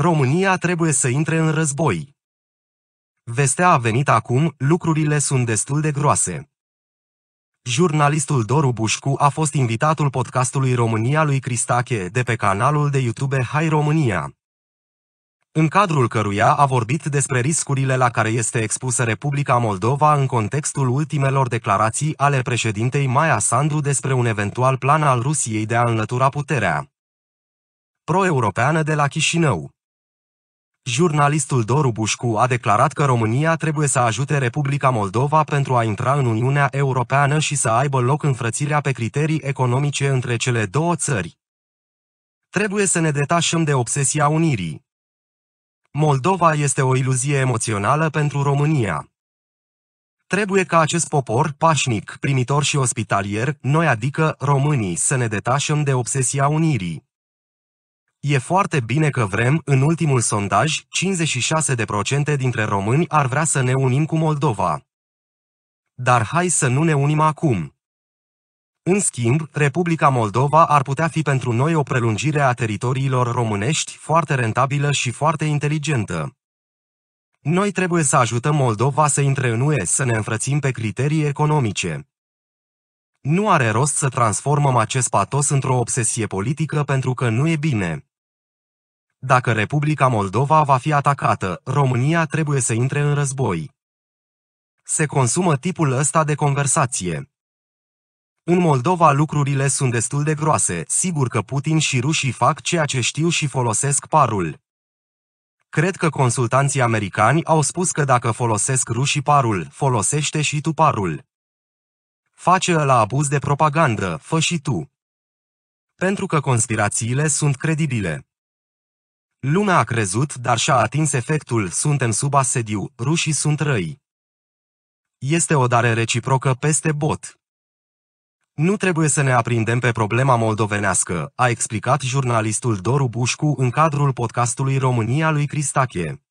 România trebuie să intre în război. Vestea a venit acum, lucrurile sunt destul de groase. Jurnalistul Doru Bușcu a fost invitatul podcastului România lui Cristache de pe canalul de YouTube Hai România în cadrul căruia a vorbit despre riscurile la care este expusă Republica Moldova în contextul ultimelor declarații ale președintei Maia Sandu despre un eventual plan al Rusiei de a înlătura puterea pro-europeană de la Chișinău. Jurnalistul Doru Bușcu a declarat că România trebuie să ajute Republica Moldova pentru a intra în Uniunea Europeană și să aibă loc înfrățirea pe criterii economice între cele două țări. Trebuie să ne detașăm de obsesia unirii. Moldova este o iluzie emoțională pentru România. Trebuie ca acest popor, pașnic, primitor și ospitalier, noi adică românii, să ne detașăm de obsesia unirii. E foarte bine că vrem, în ultimul sondaj, 56% dintre români ar vrea să ne unim cu Moldova. Dar hai să nu ne unim acum. În schimb, Republica Moldova ar putea fi pentru noi o prelungire a teritoriilor românești foarte rentabilă și foarte inteligentă. Noi trebuie să ajutăm Moldova să intre în UE, să ne înfrățim pe criterii economice. Nu are rost să transformăm acest patos într-o obsesie politică pentru că nu e bine. Dacă Republica Moldova va fi atacată, România trebuie să intre în război. Se consumă tipul ăsta de conversație. În Moldova lucrurile sunt destul de groase, sigur că Putin și rușii fac ceea ce știu și folosesc parul. Cred că consultanții americani au spus că dacă folosesc rușii parul, folosește și tu parul. Face la abuz de propagandă, fă și tu. Pentru că conspirațiile sunt credibile. Lumea a crezut, dar și-a atins efectul, suntem sub asediu, rușii sunt răi. Este o dare reciprocă peste bot. Nu trebuie să ne aprindem pe problema moldovenească, a explicat jurnalistul Doru Bușcu în cadrul podcastului România lui Cristache.